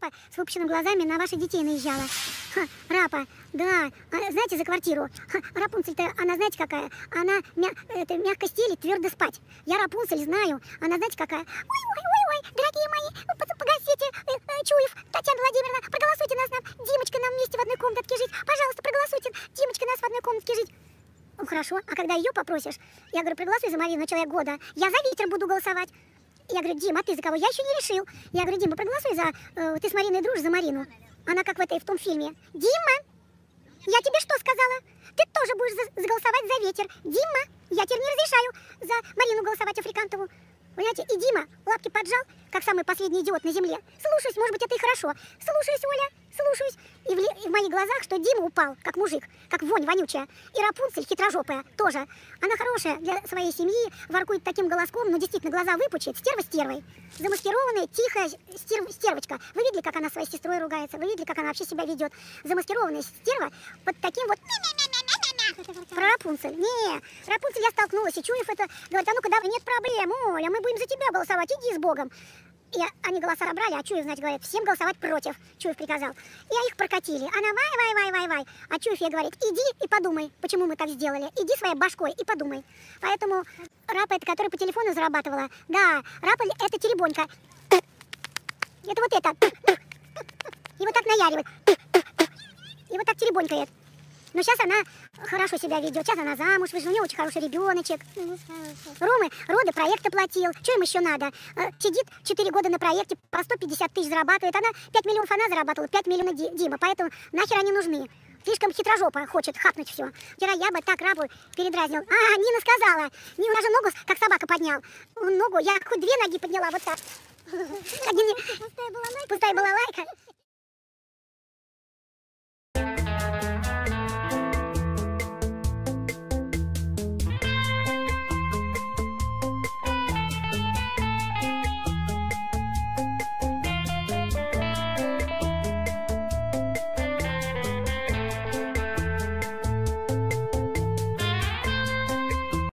рапа с выпущенными глазами на ваших детей наезжала. Ха, рапа, да, а, знаете, за квартиру. Ха, Рапунцель-то, она знаете какая? Она мя это, мягко стелит, твердо спать. Я Рапунцель знаю, она знаете какая? Ой-ой-ой, дорогие мои, погасите, э, э, Чуев, Татьяна Владимировна, проголосуйте нас, нам, Димочка, нам вместе в одной комнатке жить. Пожалуйста, проголосуйте, Димочка, нас в одной комнатке жить. Ну, хорошо, а когда ее попросишь, я говорю, проголосуй за Марину, человек года, я за ветер буду голосовать. Я говорю, Дима, а ты за кого? Я еще не решил. Я говорю, Дима, проголосуй за... Э, ты с Мариной дружишь за Марину. Она как в этой, в том фильме. Дима, я тебе что сказала? Ты тоже будешь за, голосовать за ветер. Дима, я теперь не разрешаю за Марину голосовать Африкантову. Понимаете, и Дима лапки поджал, как самый последний идиот на земле. Слушаюсь, может быть, это и хорошо. Слушаюсь, Оля, слушаюсь. И в, и в моих глазах, что Дима упал, как мужик, как вонь вонючая. И Рапунцель хитрожопая тоже. Она хорошая для своей семьи, воркует таким голоском, но действительно глаза выпучит, стерва стервой. Замаскированная, тихая стер, стервочка. Вы видели, как она своей сестрой ругается? Вы видели, как она вообще себя ведет? Замаскированная стерва под таким вот про Рапунцель. Не, с Рапунцель я столкнулась, и Чуев это говорит, а ну-ка, да, нет проблем, Оля, мы будем за тебя голосовать, иди с Богом. И они голоса собрали, а Чуев, значит, говорит, всем голосовать против. Чуев приказал. И их прокатили. Она вай, вай, вай, вай, вай. А Чуев ей говорит, иди и подумай, почему мы так сделали. Иди своей башкой и подумай. Поэтому рапа это, который по телефону зарабатывала. Да, рапа это теребонька. Это вот это. И вот так наяривает. И вот так теребонькает. Но ну, сейчас она хорошо себя ведет. Сейчас она замуж вышла, у нее очень хороший ребеночек. Ну, Ромы роды проект оплатил, Что им еще надо? Э, сидит 4 года на проекте, по 150 тысяч зарабатывает. Она 5 миллионов она зарабатывала, 5 миллионов Дима. Поэтому нахер они нужны? Слишком хитрожопа хочет хапнуть все. Вчера я бы так рабу передразнил. А, Нина сказала. Нина даже ногу, как собака, поднял. Ногу, я хоть две ноги подняла, вот так. Пустая балалайка. Пустая балалайка.